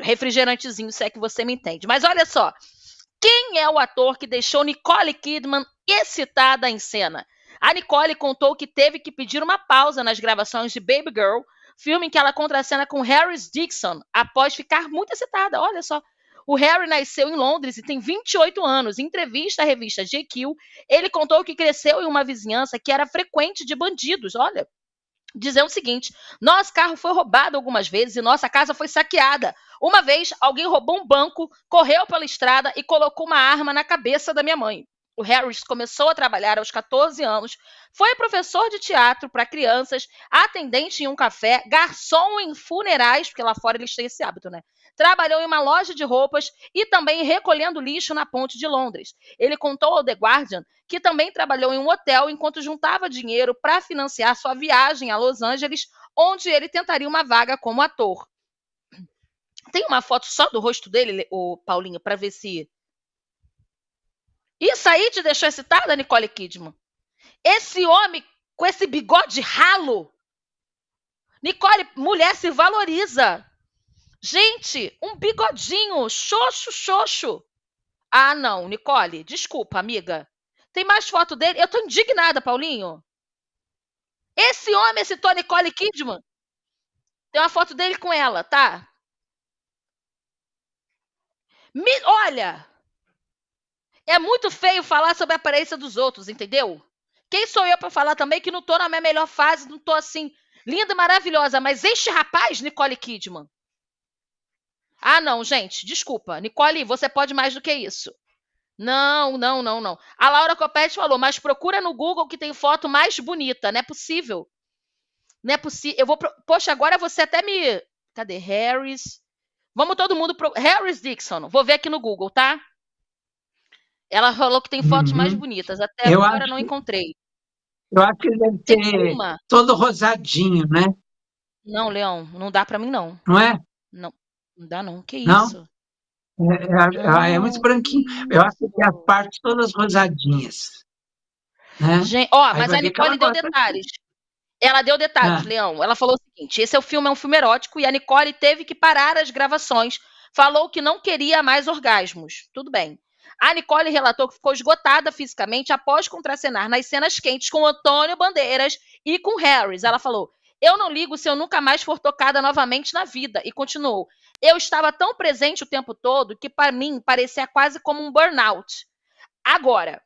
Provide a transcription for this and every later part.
refrigerantezinho, se é que você me entende. Mas olha só, quem é o ator que deixou Nicole Kidman excitada em cena? A Nicole contou que teve que pedir uma pausa nas gravações de Baby Girl, filme em que ela contracena com Harris Dixon, após ficar muito excitada. Olha só. O Harry nasceu em Londres e tem 28 anos. Em entrevista à revista GQ, ele contou que cresceu em uma vizinhança que era frequente de bandidos. Olha, dizendo o seguinte: nosso carro foi roubado algumas vezes e nossa casa foi saqueada. Uma vez, alguém roubou um banco, correu pela estrada e colocou uma arma na cabeça da minha mãe. O Harris começou a trabalhar aos 14 anos, foi professor de teatro para crianças, atendente em um café, garçom em funerais, porque lá fora eles têm esse hábito, né? trabalhou em uma loja de roupas e também recolhendo lixo na ponte de Londres. Ele contou ao The Guardian que também trabalhou em um hotel enquanto juntava dinheiro para financiar sua viagem a Los Angeles, onde ele tentaria uma vaga como ator. Tem uma foto só do rosto dele, o Paulinho, para ver se. Isso aí te deixou excitada, Nicole Kidman? Esse homem com esse bigode ralo. Nicole, mulher se valoriza. Gente, um bigodinho, xoxo, xoxo. Ah, não, Nicole, desculpa, amiga. Tem mais foto dele? Eu tô indignada, Paulinho. Esse homem, esse Tony Nicole Kidman, tem uma foto dele com ela, tá? Me... Olha, é muito feio falar sobre a aparência dos outros, entendeu? Quem sou eu para falar também que não tô na minha melhor fase, não tô assim linda, maravilhosa, mas este rapaz, Nicole Kidman, ah, não, gente, desculpa. Nicole, você pode mais do que isso. Não, não, não, não. A Laura Copete falou, mas procura no Google que tem foto mais bonita. Não é possível. Não é possível. Eu vou. Pro... Poxa, agora você até me. Cadê? Harris. Vamos todo mundo pro. Harris Dixon. Vou ver aqui no Google, tá? Ela falou que tem fotos uhum. mais bonitas. Até eu agora acho... não encontrei. Eu acho que deve tem uma. todo rosadinho, né? Não, Leão, não dá para mim, não. Não é? Não. Não dá não, que não. isso? É, é é, é, é, muito branquinho. Eu acho que é a parte todas rosadinhas. Né? Gente, ó, Aí mas a Nicole deu detalhes. Ela deu detalhes, ah. Leão. Ela falou o seguinte: esse é o filme é um filme erótico e a Nicole teve que parar as gravações. Falou que não queria mais orgasmos. Tudo bem. A Nicole relatou que ficou esgotada fisicamente após contracenar nas cenas quentes com Antônio Bandeiras e com Harris. Ela falou: eu não ligo se eu nunca mais for tocada novamente na vida. E continuou. Eu estava tão presente o tempo todo que, para mim, parecia quase como um burnout. Agora,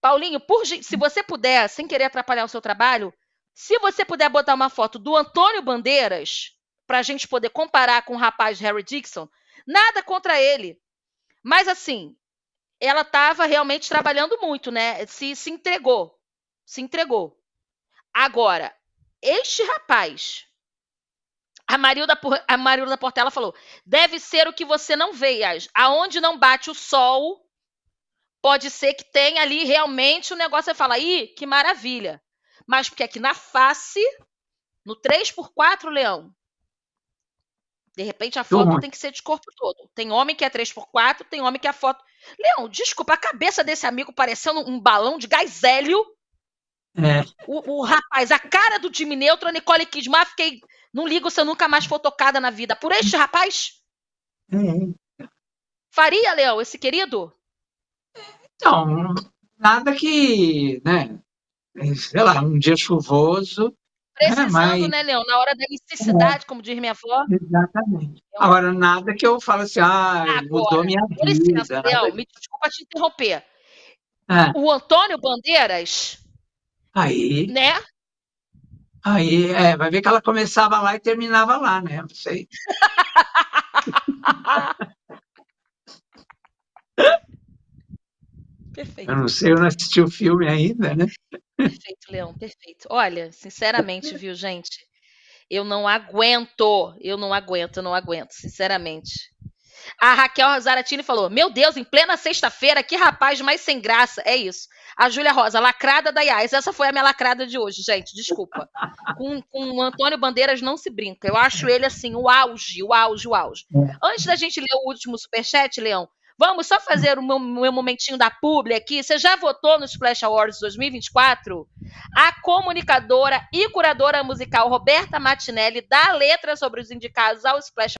Paulinho, por, se você puder, sem querer atrapalhar o seu trabalho, se você puder botar uma foto do Antônio Bandeiras, para a gente poder comparar com o rapaz Harry Dixon, nada contra ele. Mas, assim, ela estava realmente trabalhando muito, né? Se, se entregou. Se entregou. Agora, este rapaz, a Marilda, a Marilda Portela falou: deve ser o que você não vê, Yas. Aonde não bate o sol, pode ser que tenha ali realmente o um negócio. Você fala: ih, que maravilha. Mas porque aqui na face, no 3x4, Leão, de repente a foto uhum. tem que ser de corpo todo. Tem homem que é 3x4, tem homem que é foto. Leão, desculpa, a cabeça desse amigo parecendo um balão de gás hélio é. O, o, rapaz, a cara do neutro, a Nicole Kidman, fiquei. Não ligo se eu nunca mais for tocada na vida. Por este rapaz? Faria, Léo, esse querido? Então, nada que, né? Sei lá, um dia chuvoso. Né, Precisando, mas... né, Leão? Na hora da necessidade, é. como diz minha avó. Exatamente. Agora, nada que eu falo assim, ah, Agora, mudou minha vida. Com licença, Léo, me desculpa te interromper. É. O Antônio Bandeiras Aí. Né? Aí, é, vai ver que ela começava lá e terminava lá, né? Não sei. Perfeito. Eu não sei, eu não assisti o filme ainda, né? Perfeito, Leão, perfeito. Olha, sinceramente, viu, gente? Eu não aguento, eu não aguento, eu não aguento, sinceramente. A Raquel Zaratini falou: Meu Deus, em plena sexta-feira, que rapaz mais sem graça. É isso. A Júlia Rosa, lacrada da IAS. Essa foi a minha lacrada de hoje, gente. Desculpa. Com, com o Antônio Bandeiras não se brinca. Eu acho ele assim, o auge, o auge, o auge. Antes da gente ler o último superchat, Leão, vamos só fazer o meu, meu momentinho da publi aqui. Você já votou no Splash Awards 2024? A comunicadora e curadora musical Roberta Martinelli dá letra sobre os indicados ao Splash